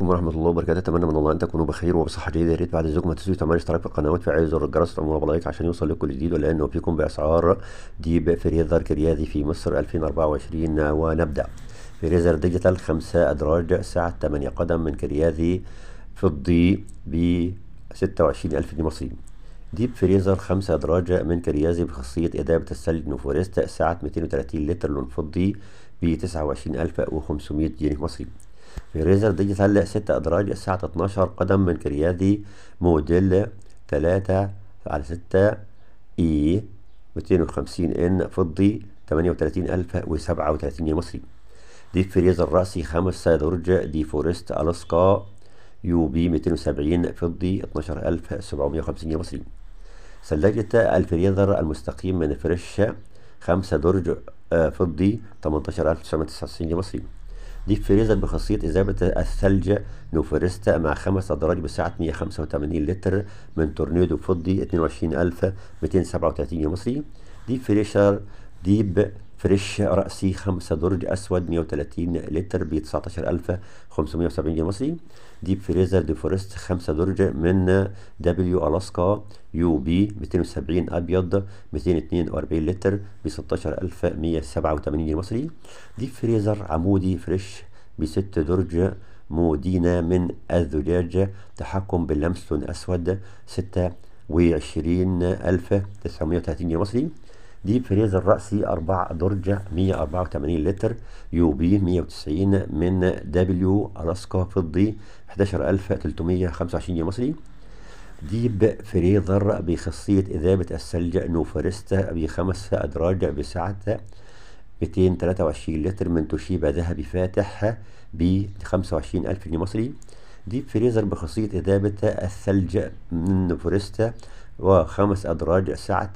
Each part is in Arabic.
عليكم ورحمة الله وبركاته أتمنى من الله أن تكونوا بخير وبصحة جيدة يا ريت بعد إذنكم ما تنسوا تعملوا اشتراك في القناة وتفعلوا زر الجرس وتعملوا لايك عشان يوصل لكل جديد ولأنه فيكم بأسعار ديب فريزر كريازي في مصر 2024 ونبدأ فريزر ديجيتال خمسة أدراج سعة 8 قدم من كريازي فضي ب 26000 جنيه مصري ديب فريزر خمسة أدراج من كريازي بخاصية إذابة الثلج نوفورست سعة 230 لتر لون فضي ب 29500 جنيه مصري في ريزر ديجيتال 6 أدراج الساعة 12 قدم من كريادي موديل 3 على 6 إي 250 إن فضي 38037 جنيه مصري ديب فريزر رأسي 5 درج دي فورست ألاسكا يو بي 270 فضي 12750 جنيه مصري ثلاجة الفريزر المستقيم من فريش 5 درج آه، فضي 18999 جنيه مصري دي فريزر بخاصية إذابة الثلج نوفرستا مع خمس أدراج بسعة 185 لتر من تورنيدو فضي 22237 مصري دي فريشر ديب فريش رأسي 5 درج أسود 130 لتر ب 19570 جنيه مصري ديب فريزر دي فورست 5 درج من دبليو ألاسكا يو بي 270 أبيض 242 لتر ب 16187 جنيه مصري ديب فريزر عمودي فريش ب 6 درج مودينا من الزجاج تحكم باللمس أسود 26930 جنيه مصري ديب فريز الرأسي 4 درجة 184 لتر يو بي 190 من دبليو ألاسكا فضي 11325 جنيه مصري ديب فريزر بخاصية إذابة الثلج نوفرستا بخمس أدراج بسعة 223 لتر من توشيبا ذهبي فاتح ب 25000 جنيه مصري ديب فريزر بخاصية إذابة الثلج من نوفرستا وخمس أدراج سعة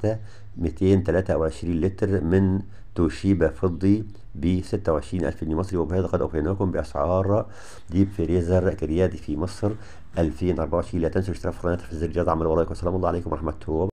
223 لتر من توشيبا فضي ب 26000 جنيه مصري وبهذا قد أوفيناكم بأسعار ديب فريزر كريادي في مصر 2024 لا تنسوا الاشتراك في قناتي في زر الجرس عمل ولايك والسلام الله عليكم ورحمة الله